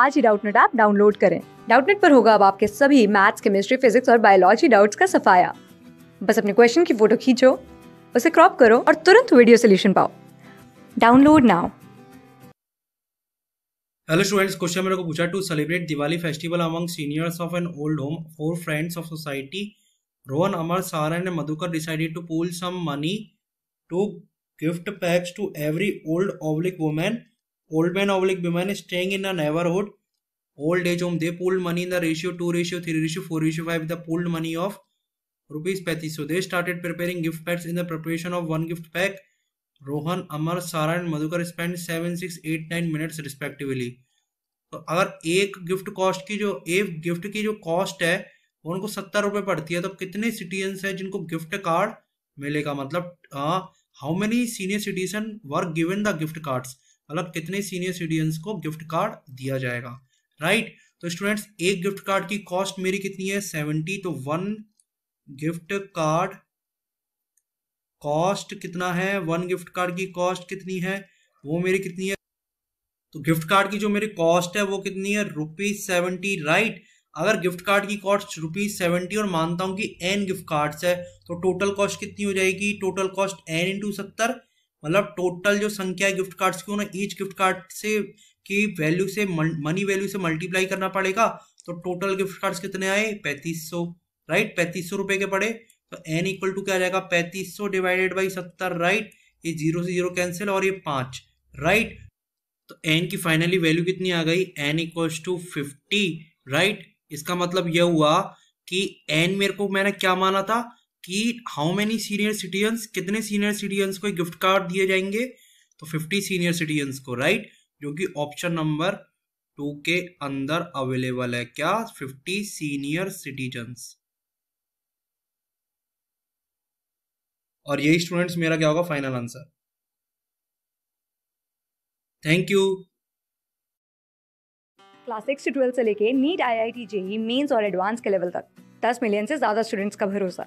आज ही Doubtnut app download करें डाउटनेट पर होगा अब आपके सभी मैथ्स केमिस्ट्री फिजिक्स और बायोलॉजी डाउट्स का सफाया बस अपने क्वेश्चन की फोटो खींचो उसे क्रॉप करो और तुरंत वीडियो सोल्यूशन पाओ download now hello students question मेरे को पूछा to celebrate Diwali festival among seniors of an old home for friends of society Rohan Amar Sara and Madhukar decided to pool some money to gift packs to every old oblique women old man oblique women staying in a neighbourhood old age home they pooled money in the ratio two ratio three ratio four ratio five the pooled money of rupees पैंतीस सौ they started preparing gift packs in the preparation of one gift pack Rohan Amar Sara and Madhukar spend seven six eight nine minutes respectively तो अगर एक gift cost की जो एक gift की जो कॉस्ट है वो उनको सत्तर रुपये पड़ती है तो कितने सिटीजन्स हैं जिनको गिफ्ट कार्ड मिलेगा मतलब how many senior citizen were given the gift cards मतलब कितने सीनियर सिटीजन्स को गिफ्ट कार्ड दिया जाएगा राइट तो स्टूडेंट्स एक गिफ्ट कार्ड की कॉस्ट मेरी कितनी है सेवेंटी तो वन गिफ्ट कार्ड कॉस्ट कितना है वन गिफ्ट कार्ड की कॉस्ट कितनी है वो मेरी कितनी है तो गिफ्ट कार्ड की जो मेरी कॉस्ट है वो कितनी है रुपीज सेवेंटी राइट अगर गिफ्ट कार्ड की कॉस्ट रुपीज सेवेंटी और मानता हूं कि एन गिफ्ट कार्ड्स है तो टोटल कॉस्ट कितनी हो जाएगी टोटल कॉस्ट एन इंटू सत्तर मतलब टोटल जो संख्या है गिफ्ट कार्ड्स की ना ईच गिफ्ट कार्ड से की वैल्यू से मनी वैल्यू से मल्टीप्लाई करना पड़ेगा तो टोटल गिफ्ट कार्ड्स कितने आए पैंतीस सौ राइट पैंतीस सौ रुपए के पड़े तो एन इक्वल टू क्या जाएगा पैंतीस सौ डिवाइडेड बाई सत्तर राइट ये जीरो से जीरो कैंसिल और ये पांच राइट तो एन की फाइनली वैल्यू कितनी आ गई N equals to fifty right इसका मतलब यह हुआ कि एन मेरे को मैंने क्या माना था कि हाउ मेनी सीनियर सिटीजन्स कितने सीनियर सिटीजन्स को गिफ्ट कार्ड दिए जाएंगे तो 50 सीनियर सिटीजन्स को राइट जो कि ऑप्शन नंबर टू के अंदर अवेलेबल है क्या 50 सीनियर सिटीजन्स और यही स्टूडेंट्स मेरा क्या होगा final answer thank you class six से ट्वेल्थ से लेके NEET I I T JEE Mains और एडवांस के लेवल तक दस मिलियन से ज्यादा स्टूडेंट्स का भरोसा